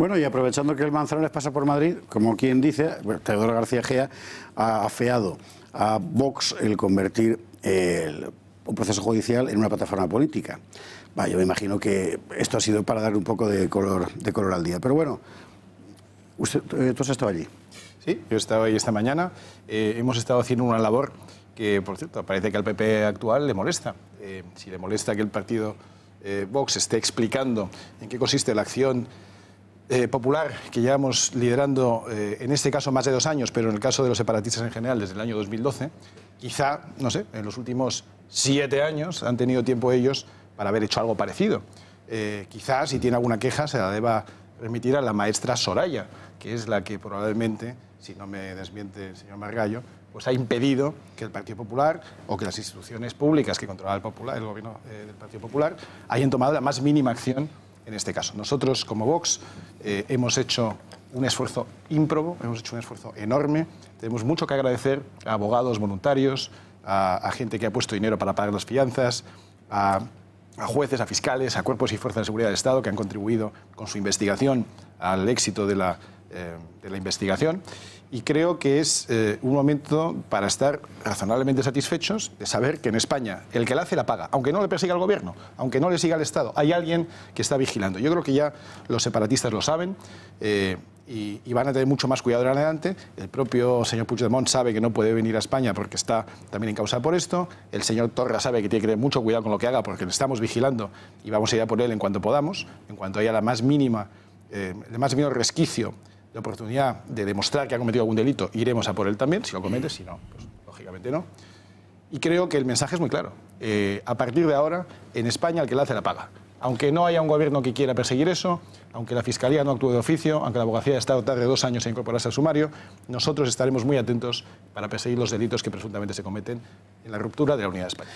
Bueno, y aprovechando que el Manzanares pasa por Madrid, como quien dice, pues, Teodoro García Gea ha afeado a Vox el convertir un proceso judicial en una plataforma política. yo me imagino que esto ha sido para dar un poco de color, de color al día. Pero bueno, usted, eh, tú estado allí. Sí, yo he estado ahí esta mañana. Eh, hemos estado haciendo una labor que, por cierto, parece que al PP actual le molesta. Eh, si le molesta que el partido Vox esté explicando en qué consiste la acción eh, popular que llevamos liderando, eh, en este caso más de dos años, pero en el caso de los separatistas en general desde el año 2012, quizá, no sé, en los últimos siete años han tenido tiempo ellos para haber hecho algo parecido. Eh, quizá si tiene alguna queja se la deba remitir a la maestra Soraya, que es la que probablemente, si no me desmiente el señor Margallo, pues ha impedido que el Partido Popular o que las instituciones públicas que controla el, Popular, el gobierno del Partido Popular hayan tomado la más mínima acción en este caso. Nosotros, como Vox, eh, hemos hecho un esfuerzo ímprobo, hemos hecho un esfuerzo enorme. Tenemos mucho que agradecer a abogados voluntarios, a, gente que ha puesto dinero para pagar las fianzas, a, a, jueces, a fiscales, a cuerpos y fuerzas de seguridad del Estado que han contribuido con su investigación al éxito de la, eh, de la investigación y creo que es eh, un momento para estar razonablemente satisfechos de saber que en España el que la hace la paga, aunque no le persiga el gobierno, aunque no le siga el Estado, hay alguien que está vigilando. Yo creo que ya los separatistas lo saben. Eh, y, van a tener mucho más cuidado en adelante. El propio señor Puigdemont sabe que no puede venir a España porque está también causa por esto. El señor Torra sabe que tiene que tener mucho cuidado con lo que haga porque le estamos vigilando y vamos a ir a por él en cuanto podamos, en cuanto haya la más mínima, el más mínimo resquicio la oportunidad de demostrar que ha cometido algún delito, iremos a por él también, si lo comete, si no, pues lógicamente no. Y creo que el mensaje es muy claro. Eh, a partir de ahora, en España el que la hace la paga. Aunque no haya un gobierno que quiera perseguir eso, aunque la Fiscalía no actúe de oficio, aunque la Abogacía de Estado tarde dos años en incorporarse al sumario, nosotros estaremos muy atentos para perseguir los delitos que presuntamente se cometen en la ruptura de la unidad de España.